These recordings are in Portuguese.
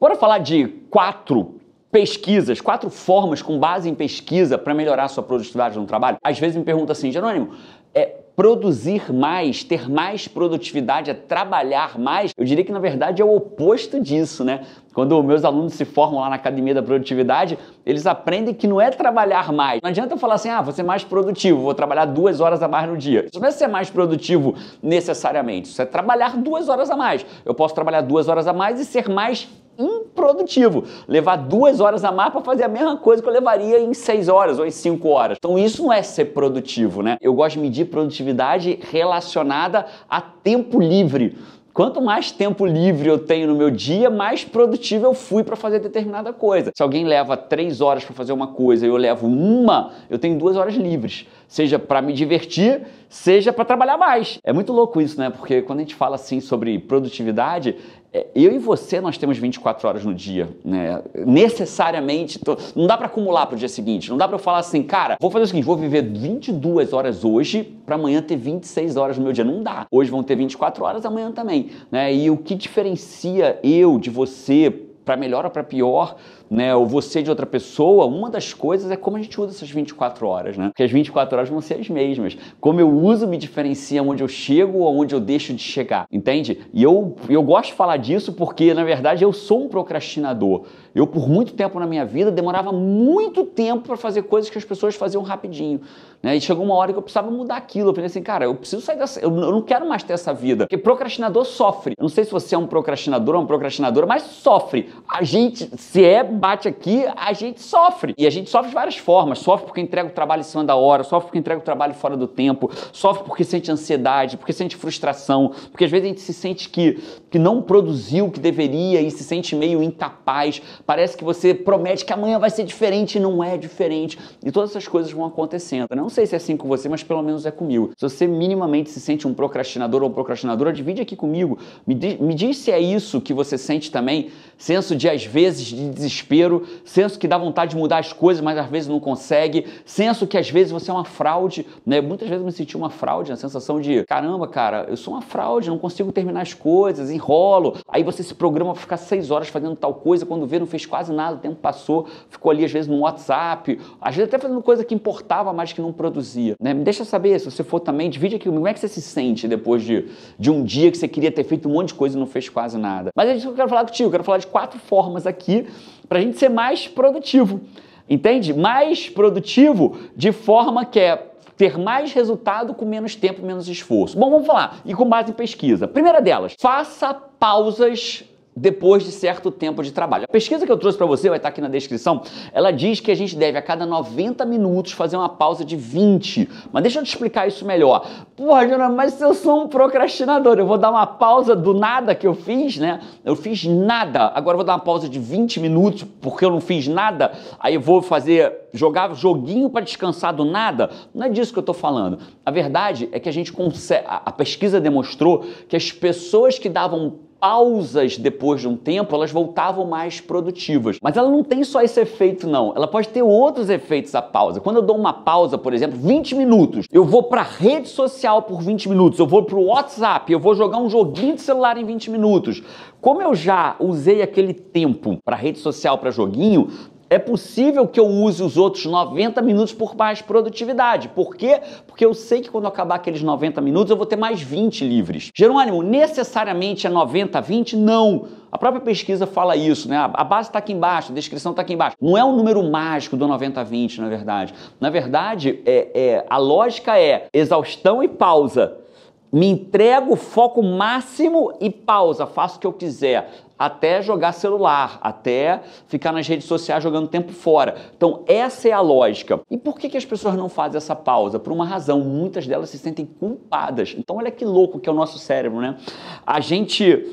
Bora falar de quatro pesquisas, quatro formas com base em pesquisa para melhorar a sua produtividade no trabalho? Às vezes me pergunta assim, Jerônimo, é, produzir mais, ter mais produtividade, é trabalhar mais, eu diria que na verdade é o oposto disso, né? Quando meus alunos se formam lá na academia da produtividade, eles aprendem que não é trabalhar mais. Não adianta eu falar assim, ah, vou ser mais produtivo, vou trabalhar duas horas a mais no dia. Isso não é ser mais produtivo necessariamente, isso é trabalhar duas horas a mais. Eu posso trabalhar duas horas a mais e ser mais produtivo. Levar duas horas a mais para fazer a mesma coisa que eu levaria em seis horas ou em cinco horas. Então isso não é ser produtivo, né? Eu gosto de medir produtividade relacionada a tempo livre. Quanto mais tempo livre eu tenho no meu dia, mais produtivo eu fui para fazer determinada coisa. Se alguém leva três horas para fazer uma coisa e eu levo uma, eu tenho duas horas livres. Seja para me divertir, seja para trabalhar mais. É muito louco isso, né? Porque quando a gente fala assim sobre produtividade, é, eu e você nós temos 24 horas no dia, né? Necessariamente, tô... não dá para acumular para o dia seguinte, não dá para eu falar assim, cara, vou fazer o seguinte, vou viver 22 horas hoje para amanhã ter 26 horas no meu dia, não dá. Hoje vão ter 24 horas, amanhã também, né? E o que diferencia eu de você para melhor ou para pior? né, ou você de outra pessoa, uma das coisas é como a gente usa essas 24 horas, né? Porque as 24 horas vão ser as mesmas. Como eu uso me diferencia onde eu chego ou onde eu deixo de chegar, entende? E eu, eu gosto de falar disso porque, na verdade, eu sou um procrastinador. Eu, por muito tempo na minha vida, demorava muito tempo para fazer coisas que as pessoas faziam rapidinho. Né? E chegou uma hora que eu precisava mudar aquilo. Eu falei assim, cara, eu preciso sair dessa. Eu, não quero mais ter essa vida. Porque procrastinador sofre. Eu não sei se você é um procrastinador ou uma procrastinadora, mas sofre. A gente, se é bate aqui, a gente sofre. E a gente sofre de várias formas. Sofre porque entrega o trabalho em cima da hora, sofre porque entrega o trabalho fora do tempo, sofre porque sente ansiedade, porque sente frustração, porque às vezes a gente se sente que, que não produziu o que deveria e se sente meio incapaz. Parece que você promete que amanhã vai ser diferente e não é diferente. E todas essas coisas vão acontecendo. Eu né? não sei se é assim com você, mas pelo menos é comigo. Se você minimamente se sente um procrastinador ou procrastinadora, divide aqui comigo. Me, me diz se é isso que você sente também senso de às vezes de desespero, senso que dá vontade de mudar as coisas, mas às vezes não consegue, senso que às vezes você é uma fraude, né? Muitas vezes eu me senti uma fraude, a sensação de, caramba, cara, eu sou uma fraude, não consigo terminar as coisas, enrolo. Aí você se programa para ficar seis horas fazendo tal coisa, quando vê não fez quase nada, o tempo passou, ficou ali às vezes no WhatsApp, às vezes até fazendo coisa que importava, mas que não produzia, né? Me deixa saber, se você for também, divide aqui como é que você se sente depois de, de um dia que você queria ter feito um monte de coisa e não fez quase nada. Mas é isso que eu quero falar contigo, eu quero falar de quatro formas aqui para a gente ser mais produtivo. Entende? Mais produtivo de forma que é ter mais resultado com menos tempo, menos esforço. Bom, vamos falar. E com base em pesquisa. Primeira delas, faça pausas depois de certo tempo de trabalho. A pesquisa que eu trouxe para você, vai estar tá aqui na descrição, ela diz que a gente deve a cada 90 minutos fazer uma pausa de 20. Mas deixa eu te explicar isso melhor. Porra, Jona, mas se eu sou um procrastinador, eu vou dar uma pausa do nada que eu fiz, né? Eu fiz nada. Agora eu vou dar uma pausa de 20 minutos porque eu não fiz nada. Aí eu vou fazer jogar joguinho para descansar do nada. Não é disso que eu estou falando. A verdade é que a gente consegue, a pesquisa demonstrou que as pessoas que davam pausas depois de um tempo, elas voltavam mais produtivas. Mas ela não tem só esse efeito, não. Ela pode ter outros efeitos a pausa. Quando eu dou uma pausa, por exemplo, 20 minutos, eu vou para rede social por 20 minutos, eu vou para o WhatsApp, eu vou jogar um joguinho de celular em 20 minutos. Como eu já usei aquele tempo para rede social, para joguinho, é possível que eu use os outros 90 minutos por mais produtividade. Por quê? Porque eu sei que quando acabar aqueles 90 minutos eu vou ter mais 20 livres. Jerônimo, necessariamente é 90 20? Não. A própria pesquisa fala isso, né? A base está aqui embaixo, a descrição está aqui embaixo. Não é um número mágico do 90-20, na verdade. Na verdade, é, é, a lógica é exaustão e pausa me entrego foco máximo e pausa, faço o que eu quiser, até jogar celular, até ficar nas redes sociais jogando tempo fora. Então, essa é a lógica. E por que, que as pessoas não fazem essa pausa? Por uma razão, muitas delas se sentem culpadas. Então, olha que louco que é o nosso cérebro, né? A gente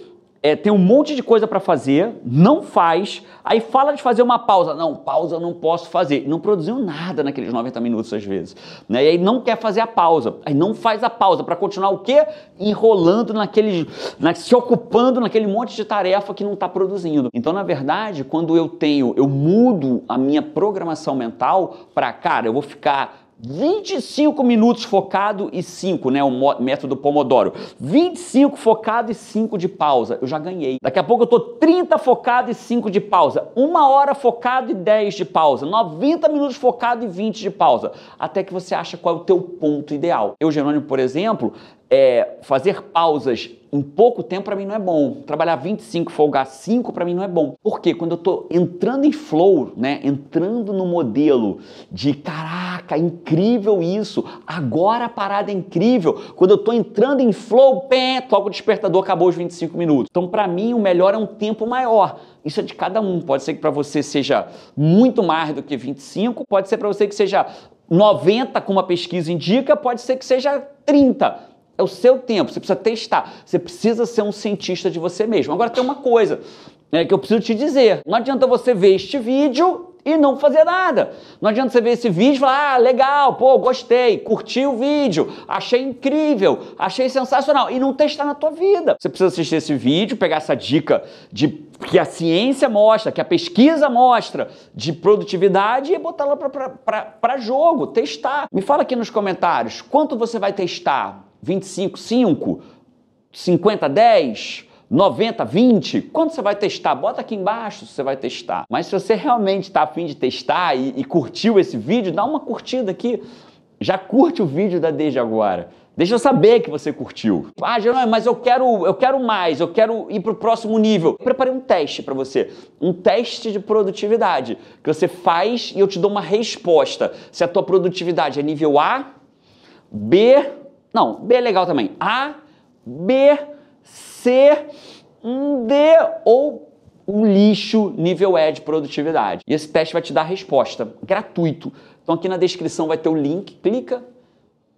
é, tem um monte de coisa para fazer, não faz, aí fala de fazer uma pausa. Não, pausa não posso fazer. Não produziu nada naqueles 90 minutos às vezes. Né? E aí não quer fazer a pausa. Aí não faz a pausa para continuar o quê? Enrolando naquele, na, se ocupando naquele monte de tarefa que não está produzindo. Então, na verdade, quando eu tenho, eu mudo a minha programação mental para, cara, eu vou ficar 25 minutos focado e 5, né? O método Pomodoro. 25 focado e 5 de pausa. Eu já ganhei. Daqui a pouco eu tô 30 focado e 5 de pausa. Uma hora focado e 10 de pausa. 90 minutos focado e 20 de pausa. Até que você acha qual é o teu ponto ideal. Eu, Jerônimo, por exemplo, é, fazer pausas em pouco tempo para mim não é bom. Trabalhar 25, folgar 5 para mim não é bom. Porque quando eu tô entrando em flow, né, entrando no modelo de caralho, Caraca, é incrível isso! Agora a parada é incrível! Quando eu tô entrando em flow, pé, toco o despertador, acabou os 25 minutos. Então, para mim, o melhor é um tempo maior. Isso é de cada um. Pode ser que para você seja muito mais do que 25, pode ser para você que seja 90, como a pesquisa indica, pode ser que seja 30. É o seu tempo, você precisa testar, você precisa ser um cientista de você mesmo. Agora tem uma coisa é, que eu preciso te dizer: não adianta você ver este vídeo e não fazer nada. Não adianta você ver esse vídeo e falar, ah, legal, pô, gostei, curti o vídeo, achei incrível, achei sensacional, e não testar na tua vida. Você precisa assistir esse vídeo, pegar essa dica de que a ciência mostra, que a pesquisa mostra de produtividade e botar ela para jogo, testar. Me fala aqui nos comentários, quanto você vai testar? 25, 5? 50, 10? 90, 20? Quando você vai testar? Bota aqui embaixo se você vai testar. Mas se você realmente está afim de testar e, e curtiu esse vídeo, dá uma curtida aqui. Já curte o vídeo da Desde Agora. Deixa eu saber que você curtiu. Ah, Jerônimo, mas eu quero, eu quero mais, eu quero ir para o próximo nível. Eu preparei um teste para você, um teste de produtividade que você faz e eu te dou uma resposta. Se a tua produtividade é nível A, B, não, B é legal também. A, B ser um D ou um lixo nível E de produtividade. E esse teste vai te dar a resposta, gratuito. Então aqui na descrição vai ter o link, clica,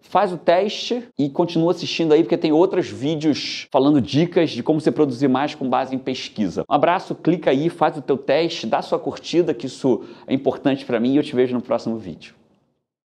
faz o teste e continua assistindo aí porque tem outros vídeos falando dicas de como você produzir mais com base em pesquisa. Um abraço, clica aí, faz o teu teste, dá sua curtida que isso é importante para mim e eu te vejo no próximo vídeo.